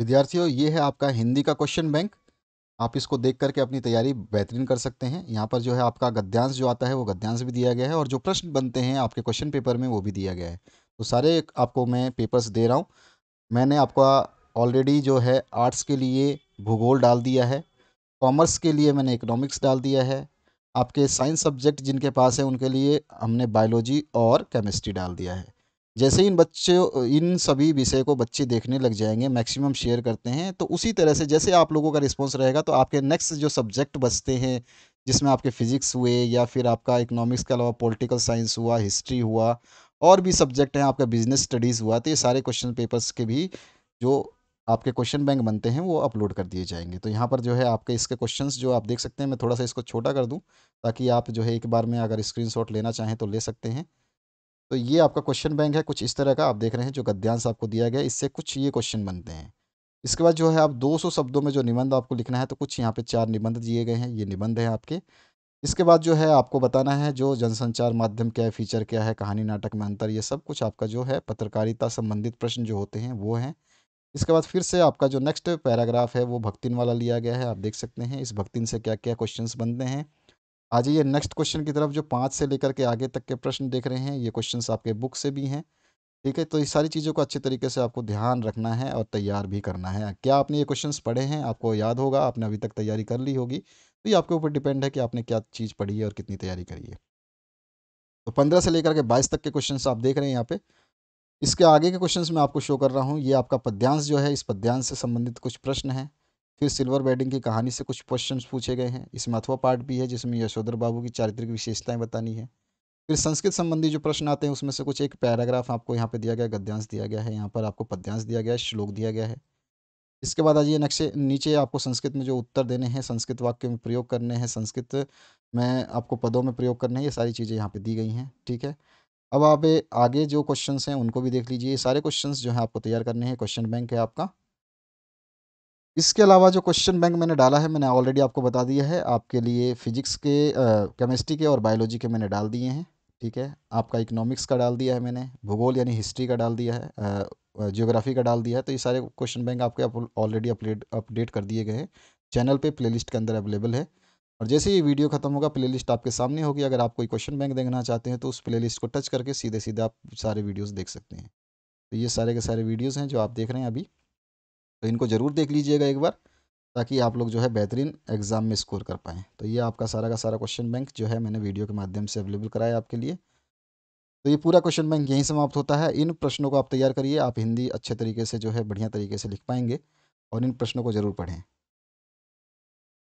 विद्यार्थियों ये है आपका हिंदी का क्वेश्चन बैंक आप इसको देख करके अपनी तैयारी बेहतरीन कर सकते हैं यहाँ पर जो है आपका गद्यांश जो आता है वो गद्यांश भी दिया गया है और जो प्रश्न बनते हैं आपके क्वेश्चन पेपर में वो भी दिया गया है तो सारे आपको मैं पेपर्स दे रहा हूँ मैंने आपका ऑलरेडी जो है आर्ट्स के लिए भूगोल डाल दिया है कॉमर्स के लिए मैंने इकोनॉमिक्स डाल दिया है आपके साइंस सब्जेक्ट जिनके पास है उनके लिए हमने बायोलॉजी और केमिस्ट्री डाल दिया है जैसे इन बच्चे इन सभी विषय को बच्चे देखने लग जाएंगे मैक्सिमम शेयर करते हैं तो उसी तरह से जैसे आप लोगों का रिस्पॉन्स रहेगा तो आपके नेक्स्ट जो सब्जेक्ट बचते हैं जिसमें आपके फिजिक्स हुए या फिर आपका इकोनॉमिक्स के अलावा पॉलिटिकल साइंस हुआ हिस्ट्री हुआ और भी सब्जेक्ट हैं आपका बिजनेस स्टडीज़ हुआ तो ये सारे क्वेश्चन पेपर्स के भी जो आपके क्वेश्चन बैंक बनते हैं वो अपलोड कर दिए जाएंगे तो यहाँ पर जो है आपके इसके क्वेश्चंस जो आप देख सकते हैं मैं थोड़ा सा इसको छोटा कर दूँ ताकि आप जो है एक बार में अगर स्क्रीन लेना चाहें तो ले सकते हैं तो ये आपका क्वेश्चन बैंक है कुछ इस तरह का आप देख रहे हैं जो गद्यांश आपको दिया गया इससे कुछ ये क्वेश्चन बनते हैं इसके बाद जो है आप 200 शब्दों में जो निबंध आपको लिखना है तो कुछ यहाँ पे चार निबंध दिए गए हैं ये निबंध है आपके इसके बाद जो है आपको बताना है जो जनसंचार माध्यम क्या है फीचर क्या है कहानी नाटक में अंतर ये सब कुछ आपका जो है पत्रकारिता संबंधित प्रश्न जो होते हैं वो हैं इसके बाद फिर से आपका जो नेक्स्ट पैराग्राफ है वो भक्तिन वाला लिया गया है आप देख सकते हैं इस भक्तिन से क्या क्या क्वेश्चन बनते हैं आ जाइए नेक्स्ट क्वेश्चन की तरफ जो पाँच से लेकर के आगे तक के प्रश्न देख रहे हैं ये क्वेश्चन आपके बुक से भी हैं ठीक है तो ये सारी चीज़ों को अच्छे तरीके से आपको ध्यान रखना है और तैयार भी करना है क्या आपने ये क्वेश्चंस पढ़े हैं आपको याद होगा आपने अभी तक तैयारी कर ली होगी तो ये आपके ऊपर डिपेंड है कि आपने क्या चीज़ पढ़ी है और कितनी तैयारी करी है तो पंद्रह से लेकर के बाईस तक के क्वेश्चन आप देख रहे हैं यहाँ पे इसके आगे के क्वेश्चन मैं आपको शो कर रहा हूँ ये आपका पद्यांश जो है इस पद्यांश से संबंधित कुछ प्रश्न हैं फिर सिल्वर वेडिंग की कहानी से कुछ क्वेश्चन पूछे गए हैं इसमें अथवा पार्ट भी है जिसमें यशोधर बाबू की चारित्रिक विशेषताएं बतानी है फिर संस्कृत संबंधी जो प्रश्न आते हैं उसमें से कुछ एक पैराग्राफ आपको यहाँ पे दिया गया गद्यांश दिया गया है यहाँ पर आपको पद्यांश दिया गया है श्लोक दिया गया है इसके बाद आइए नक्शे नीचे आपको संस्कृत में जो उत्तर देने हैं संस्कृत वाक्य में प्रयोग करने हैं संस्कृत में आपको पदों में प्रयोग करने हैं ये सारी चीज़ें यहाँ पे दी गई हैं ठीक है अब आप आगे जो क्वेश्चन हैं उनको भी देख लीजिए ये सारे क्वेश्चन जो हैं आपको तैयार करने हैं क्वेश्चन बैंक है आपका इसके अलावा जो क्वेश्चन बैंक मैंने डाला है मैंने ऑलरेडी आपको बता दिया है आपके लिए फिजिक्स के केमिस्ट्री के और बायोलॉजी के मैंने डाल दिए हैं ठीक है आपका इकोनॉमिक्स का डाल दिया है मैंने भूगोल यानी हिस्ट्री का डाल दिया है जियोग्राफी का डाल दिया है तो ये सारे क्वेश्चन बैंक आपके ऑलरेडी अपडेट अपडेट कर दिए गए हैं चैनल पे प्लेलिस्ट के अंदर अवेलेबल है और जैसे ही वीडियो खत्म होगा प्लेलिस्ट आपके सामने होगी अगर आप कोई क्वेश्चन बैंक देखना चाहते हैं तो उस प्लेलिस्ट को टच करके सीधे सीधे आप सारे वीडियोज़ देख सकते हैं तो ये सारे के सारे वीडियोज़ हैं जो आप देख रहे हैं अभी तो इनको ज़रूर देख लीजिएगा एक बार ताकि आप लोग जो है बेहतरीन एग्ज़ाम में स्कोर कर पाएँ तो ये आपका सारा का सारा क्वेश्चन बैंक जो है मैंने वीडियो के माध्यम से अवेलेबल कराया आपके लिए तो ये पूरा क्वेश्चन बैंक यहीं समाप्त होता है इन प्रश्नों को आप तैयार करिए आप हिंदी अच्छे तरीके से जो है बढ़िया तरीके से लिख पाएंगे और इन प्रश्नों को ज़रूर पढ़ें